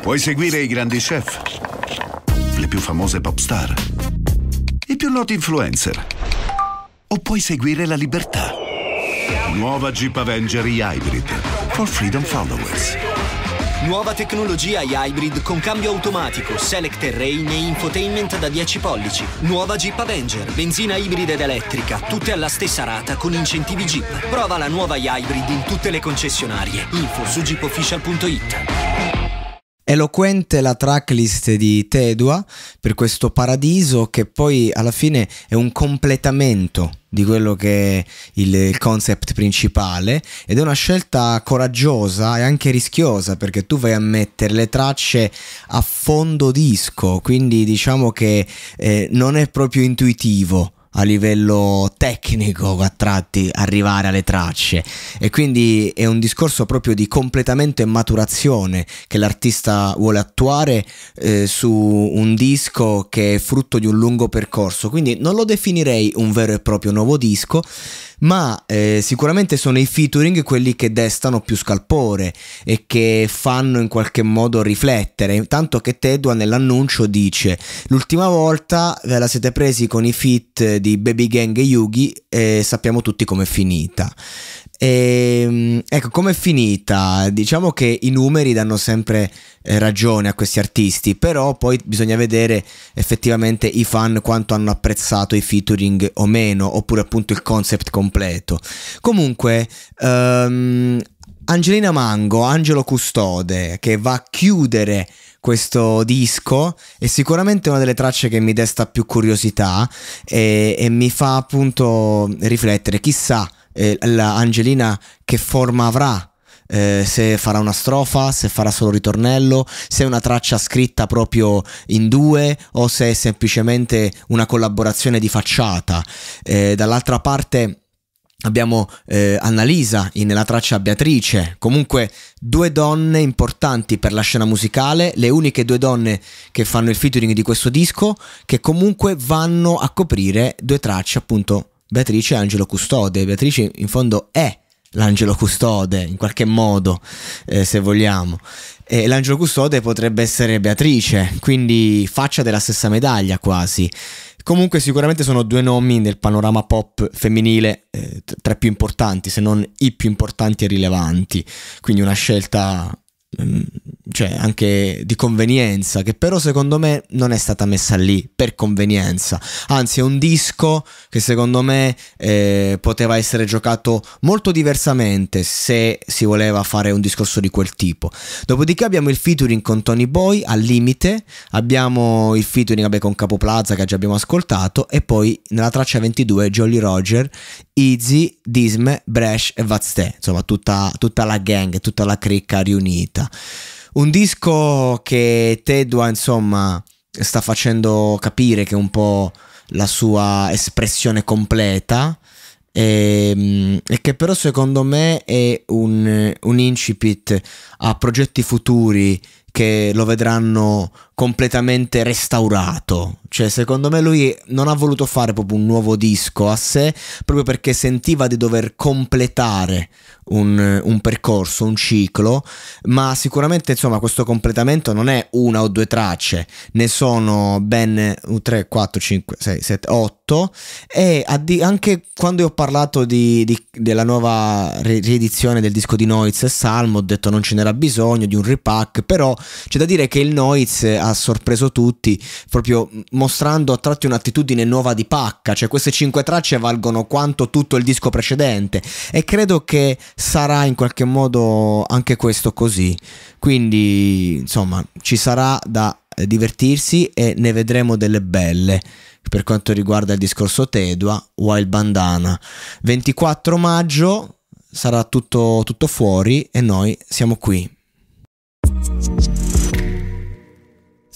Puoi seguire i grandi chef, le più famose pop star, i più noti influencer. O puoi seguire la libertà. Nuova Jeep Avenger Hybrid for Freedom Followers. Nuova tecnologia hybrid con cambio automatico, select terrain e infotainment da 10 pollici. Nuova Jeep Avenger, benzina ibrida ed elettrica, tutte alla stessa rata con incentivi Jeep. Prova la nuova hybrid in tutte le concessionarie. Info su jeepofficial.it. Eloquente la tracklist di Tedua per questo paradiso che poi alla fine è un completamento di quello che è il concept principale ed è una scelta coraggiosa e anche rischiosa perché tu vai a mettere le tracce a fondo disco quindi diciamo che eh, non è proprio intuitivo a livello tecnico a tratti arrivare alle tracce e quindi è un discorso proprio di completamento e maturazione che l'artista vuole attuare eh, su un disco che è frutto di un lungo percorso quindi non lo definirei un vero e proprio nuovo disco ma eh, sicuramente sono i featuring quelli che destano più scalpore e che fanno in qualche modo riflettere intanto che Tedua nell'annuncio dice l'ultima volta ve la siete presi con i fit di di Baby Gang e Yugi eh, sappiamo tutti com'è finita. E, ehm, ecco, com'è finita? Diciamo che i numeri danno sempre eh, ragione a questi artisti, però poi bisogna vedere effettivamente i fan quanto hanno apprezzato i featuring o meno, oppure appunto il concept completo. Comunque, um, Angelina Mango, Angelo Custode, che va a chiudere questo disco è sicuramente una delle tracce che mi desta più curiosità e, e mi fa appunto riflettere, chissà eh, l'Angelina che forma avrà eh, se farà una strofa, se farà solo ritornello, se è una traccia scritta proprio in due o se è semplicemente una collaborazione di facciata. Eh, dall'altra parte Abbiamo eh, Annalisa nella traccia Beatrice, comunque due donne importanti per la scena musicale, le uniche due donne che fanno il featuring di questo disco, che comunque vanno a coprire due tracce, appunto Beatrice e Angelo Custode. Beatrice in fondo è l'angelo custode, in qualche modo, eh, se vogliamo. E l'angelo custode potrebbe essere Beatrice, quindi faccia della stessa medaglia quasi. Comunque sicuramente sono due nomi nel panorama pop femminile eh, tra i più importanti, se non i più importanti e rilevanti, quindi una scelta Ehm, cioè anche di convenienza, che però secondo me non è stata messa lì per convenienza. Anzi, è un disco che secondo me eh, poteva essere giocato molto diversamente se si voleva fare un discorso di quel tipo. Dopodiché abbiamo il featuring con Tony Boy al limite, abbiamo il featuring vabbè, con Capo Plaza che già abbiamo ascoltato e poi nella traccia 22 Jolly Roger, Easy, Disme, Bresh e Vazte, insomma tutta, tutta la gang, tutta la cricca riunita vita. Un disco che Tedua, insomma, sta facendo capire che è un po' la sua espressione completa e, ehm, e che però secondo me è un, un incipit a progetti futuri che lo vedranno completamente restaurato cioè, secondo me lui non ha voluto fare proprio un nuovo disco a sé, proprio perché sentiva di dover completare un, un, percorso, un ciclo, ma sicuramente insomma questo completamento non è una o due tracce, ne sono ben 3, 4, 5, 6, 7, 8 e anche quando ho parlato di, di, della nuova riedizione del disco di Noiz e Salmo ho detto non ce n'era bisogno di un repack, però c'è da dire che il Noiz ha sorpreso tutti proprio mostrando a tratti un'attitudine nuova di pacca, cioè queste cinque tracce valgono quanto tutto il disco precedente e credo che sarà in qualche modo anche questo così. Quindi, insomma, ci sarà da eh, divertirsi e ne vedremo delle belle per quanto riguarda il discorso Tedua, Wild Bandana. 24 maggio sarà tutto, tutto fuori e noi siamo qui.